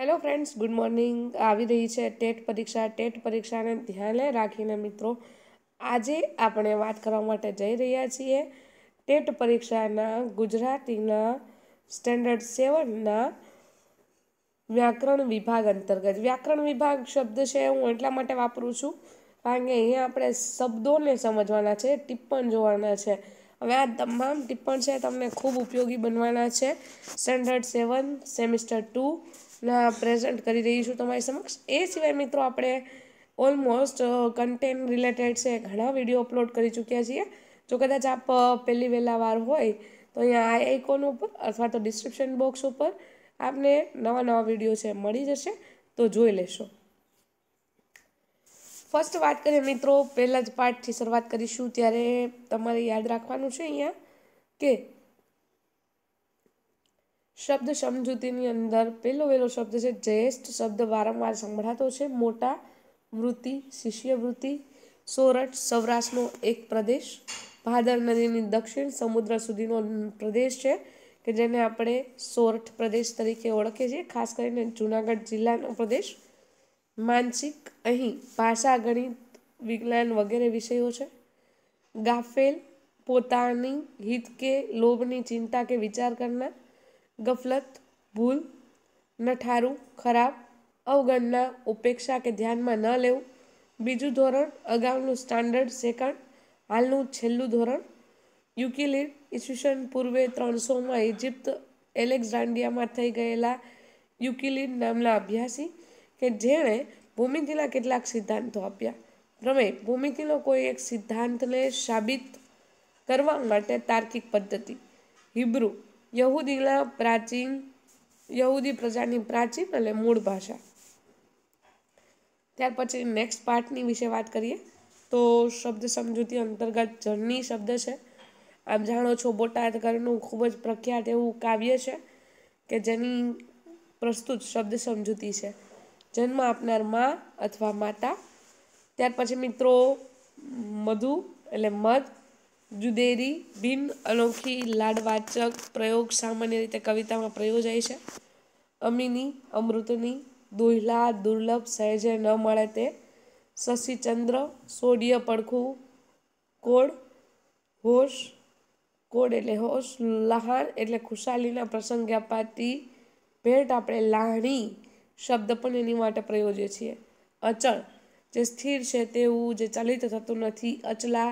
hello friends good morning આવી રહી છે ટેટ પરીક્ષા ટેટ પરીક્ષાને ધ્યાને રાખીને મિત્રો આજે આપણે વાત કરવા માટે જઈ રહ્યા છીએ ટેટ પરીક્ષાના ગુજરાતીના સ્ટેન્ડર્ડ સેવનના વ્યાકરણ વિભાગ અંતર્ગત વ્યાકરણ વિભાગ શબ્દ છે હું એટલા માટે વાપરું છું કારણ કે અહીંયા આપણે શબ્દોને સમજવાના છે ટિપ્પણ જોવાના છે હવે આ તમામ ટિપ્પણ છે તમને ખૂબ ઉપયોગી બનવાના છે સ્ટેન્ડર્ડ સેવન સેમિસ્ટર ટુ ના પ્રેઝન્ટ કરી રહી છું તમારી સમક્ષ એ સિવાય મિત્રો આપણે ઓલમોસ્ટ કન્ટેન્ટ રિલેટેડ છે ઘણા વિડીયો અપલોડ કરી ચૂક્યા છીએ જો કદાચ આપ પહેલી વહેલા વાર હોય તો અહીંયા આ આઇકોન ઉપર અથવા તો ડિસ્ક્રિપ્શન બોક્સ ઉપર આપને નવા નવા વિડીયો છે મળી જશે તો જોઈ લેશો ફર્સ્ટ વાત કરીએ મિત્રો પહેલાં જ પાર્ટથી શરૂઆત કરીશું ત્યારે તમારે યાદ રાખવાનું છે અહીંયા કે શબ્દ સમજૂતીની અંદર પહેલો વહેલો શબ્દ છે જ્યેષ્ઠ શબ્દ વારંવાર સંભળાતો છે મોટા વૃત્તિ શિષ્યવૃત્તિ સોરઠ સૌરાષ્ટ્રનો એક પ્રદેશ ભાદર નદીની દક્ષિણ સમુદ્ર સુધીનો પ્રદેશ છે કે જેને આપણે સોરઠ પ્રદેશ તરીકે ઓળખીએ છીએ ખાસ કરીને જુનાગઢ જિલ્લાનો પ્રદેશ માનસિક અહીં ભાષા ગણિત વિજ્ઞાન વગેરે વિષયો છે ગાફેલ પોતાની હિત કે લોભની ચિંતા કે વિચાર કરનાર ગફલત ભૂલ નઠારું ખરાબ અવગણના ઉપેક્ષા કે ધ્યાનમાં ન લેવું બીજું ધોરણ અગાઉનું સ્ટાન્ડર્ડ સેકન્ડ હાલનું છેલ્લું ધોરણ યુકિલિડ ઈસવીસન પૂર્વે ત્રણસોમાં ઇજિપ્ત એલેક્ઝાન્ડિયામાં થઈ ગયેલા યુકિલિડ નામના અભ્યાસી કે જેણે ભૂમિતિના કેટલાક સિદ્ધાંતો આપ્યા પ્રમેય ભૂમિતિનો કોઈ એક સિદ્ધાંતને સાબિત કરવા માટે તાર્કિક પદ્ધતિ હિબ્રુ યહૂદીના પ્રાચીન યહૂદી પ્રજાની પ્રાચીન અને મૂળ ભાષા ત્યાર પછી નેક્સ્ટ પાર્ટની વિશે વાત કરીએ તો શબ્દ સમજૂતી અંતર્ગત જર્ની શબ્દ છે આમ જાણો છો બોટાદ બોટાદકરનું ખૂબ જ પ્રખ્યાત એવું કાવ્ય છે કે જેની પ્રસ્તુત શબ્દ સમજૂતી છે જન્મ આપનાર માં અથવા માતા ત્યાર પછી મિત્રો મધુ એટલે મધ જુદેરી બિન અનોખી લાડવાચક પ્રયોગ સામાન્ય રીતે કવિતામાં પ્રયોજાય છે અમીની અમૃતની દુહલા દુર્લભ સહેજે ન મળે તે શશિચંદ્ર સોડિય પડખું કોડ હોશ કોડ એટલે હોશ લહાણ એટલે ખુશાલીના પ્રસંગે અપાતી ભેટ આપણે લાહણી શબ્દ પણ એની માટે પ્રયોજીએ છીએ અચળ જે સ્થિર છે તેવું જે ચલિત થતું નથી અચલા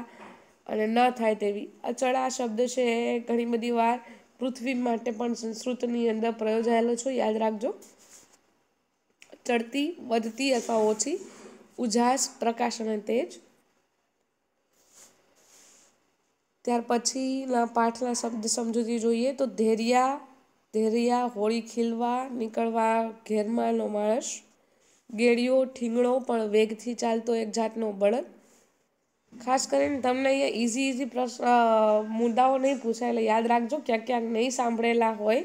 અને ન થાય તેવી અચળ આ શબ્દ છે એ ઘણી બધી વાર પૃથ્વી માટે પણ સંસ્કૃતની અંદર પ્રયોજાયેલો છો યાદ રાખજો ચડતી વધતી અથવા ઓછી ઉજાસ પ્રકાશ અને તેજ ત્યાર પછીના પાઠના શબ્દ સમજૂતી જોઈએ તો ધૈર્યા ધેરિયા હોળી ખીલવા નીકળવા ઘેરમાનો માણસ ગેડીઓ ઠીંગણો પણ વેગથી ચાલતો એક જાતનો બળદ ખાસ કરીને તમને અહીંયા ઇઝી ઇઝી પ્રશ્ન મુદ્દાઓ નહીં પૂછાય એટલે યાદ રાખજો ક્યાંક ક્યાંક નહીં સાંભળેલા હોય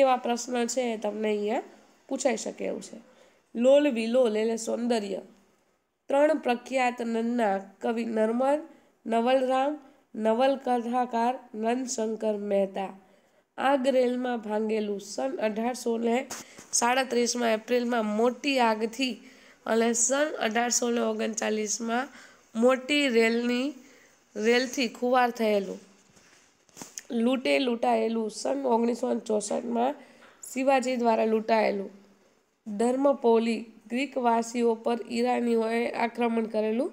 એવા પ્રશ્ન છે તમને અહીંયા પૂછાઈ શકે એવું છે લોલ વિલોલ એટલે સૌંદર્ય ત્રણ પ્રખ્યાત નંદના કવિ નર્મદ નવલરામ નવલકથાકાર નંદશંકર મહેતા આગ રેલમાં ભાંગેલું સન અઢારસો ને સાડત્રીસમાં એપ્રિલમાં મોટી આગથી અને સન અઢારસો ને ઓગણચાલીસમાં મોટી રેલની રેલથી ખુવાર થયેલું લૂંટે લૂંટાયેલું સન ઓગણીસો ચોસઠમાં શિવાજી દ્વારા લૂંટાયેલું ધર્મપોલી ગ્રીકવાસીઓ પર ઈરાનીઓએ આક્રમણ કરેલું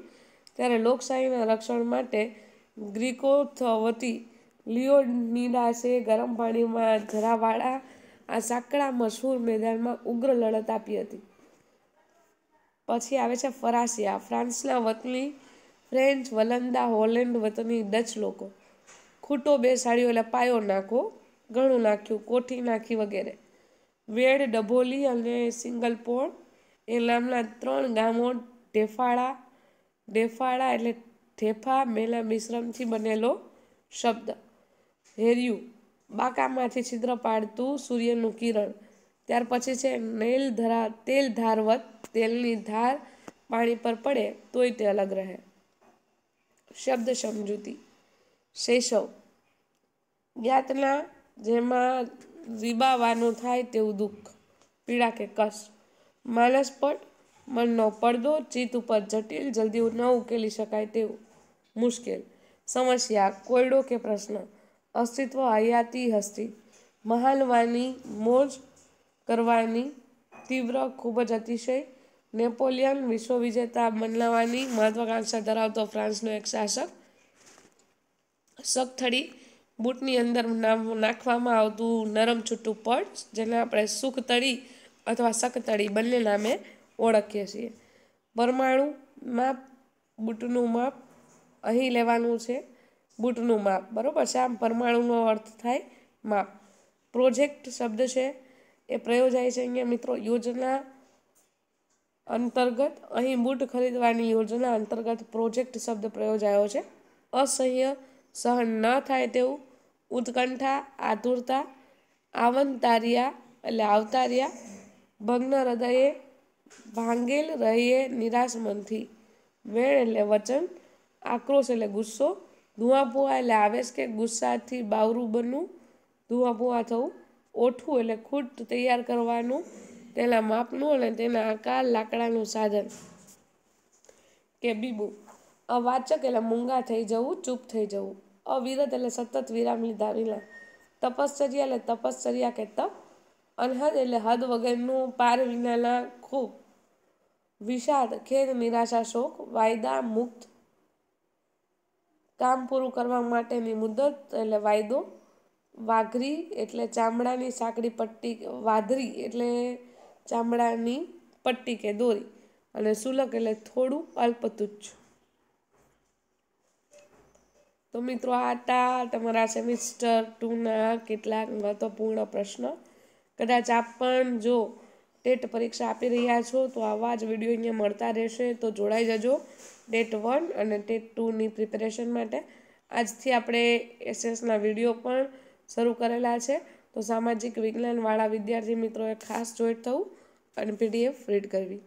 ત્યારે લોકશાહીના રક્ષણ માટે ગ્રીકો વતી લિયોનિડાસે ગરમ પાણીમાં જરાવાળા આ સાંકડા મશહૂર મેદાનમાં ઉગ્ર લડત આપી હતી પછી આવે છે ફરાસિયા ફ્રાન્સના વતની ફ્રેન્ચ વલંદા હોલેન્ડ વતની ડચ લોકો ખૂટો બેસાડ્યો એટલે પાયો નાખો ઘણું નાખ્યું કોઠી નાખી વગેરે વેડ ડભોલી અને સિંગલપોળ એ નામના ત્રણ ગામો ઢેફાળા ઢેફાળા એટલે ઢેફા મેલા મિશ્રમથી બનેલો શબ્દ હેર્યું બાકામાંથી છિદ્ર પાડતું સૂર્યનું કિરણ ત્યાર પછી છે નેલ ધરા તેલ ધારવત તેલની ધાર પાણી પર પડે તોય તે અલગ રહે શબ્દ સમજૂતી શેષવ યાતના જેમાં રીબાવાનું થાય તેવું દુઃખ પીડા કે કષ્ટ માનસ પટ મનનો પડદો ચિત્ત ઉપર જટિલ જલ્દી ન ઉકેલી શકાય તેવું મુશ્કેલ સમસ્યા કોયડો કે પ્રશ્ન અસ્તિત્વ આયાતી હસ્તી મહાલવાની મોજ કરવાની તીવ્ર ખૂબ જ અતિશય નેપોલિયન વિશ્વ વિજેતા મનાવવાની મહત્વાકાંક્ષા ધરાવતો ફ્રાન્સનો એક શાસક સખથડી બૂટની અંદર નાખવામાં આવતું નરમ છૂટું પડ જેને આપણે સુખતળી અથવા સખતળી બંને નામે ઓળખીએ છીએ પરમાણુ માપ બૂટનું માપ અહીં લેવાનું છે બૂટનું માપ બરાબર છે આમ પરમાણુનો અર્થ થાય માપ પ્રોજેક્ટ શબ્દ છે એ પ્રયોજાય છે અહીંયા મિત્રો યોજના અંતર્ગત અહીં બૂટ ખરીદવાની યોજના અંતર્ગત પ્રોજેક્ટ શબ્દ પ્રયોજાયો છે અસહ્ય સહન ન થાય તેવું ઉત્કંઠા આતુરતા આવંતારિયા એટલે આવતારિયા ભગ્ન હૃદયે ભાંગેલ રહીએ નિરાશ મનથી વેણ એટલે વચન આક્રોશ એટલે ગુસ્સો ધુઆપોહા એટલે આવેશ કે ગુસ્સાથી બાવરું બનવું ધુઆપોહા થવું ઓઠું એટલે ખૂટ તૈયાર કરવાનું તેના માપનું અને તેના આકાર લાકડાનું સાધન કે બીબુ અવાચક એટલે મૂંગા થઈ જવું ચૂપ થઈ જવું અવિરત એટલે સતત વિરામ લીધા વિના તપશ્ચર્યા એટલે તપશ્ચર્યા કે તપ અનહદ એટલે હદ વગરનું પાર વિનાના ખૂબ વિષાદ ખેદ નિરાશા શોક વાયદા મુક્ત કામ પૂરું કરવા માટેની મુદત એટલે વાયદો વાઘરી એટલે ચામડાની સાંકડી પટ્ટી વાધરી એટલે ચામડાની પટ્ટી કે દોરી અને સુલક એટલે થોડું અલ્પતુચ્છ તો મિત્રો આટા તમારા સેમિસ્ટર ટુના કેટલાક મહત્વપૂર્ણ પ્રશ્ન કદાચ આપ પણ જો ટેટ પરીક્ષા આપી રહ્યા છો તો આવા જ વિડીયો અહીંયા મળતા રહેશે તો જોડાઈ જજો ડેટ વન અને ટેટ ટુની પ્રિપેરેશન માટે આજથી આપણે એસએસના વિડીયો પણ શરૂ કરેલા છે તો સામાજિક વિજ્ઞાનવાળા વિદ્યાર્થી મિત્રોએ ખાસ જોઈટ થવું અને પીડીએફ રીડ કરવી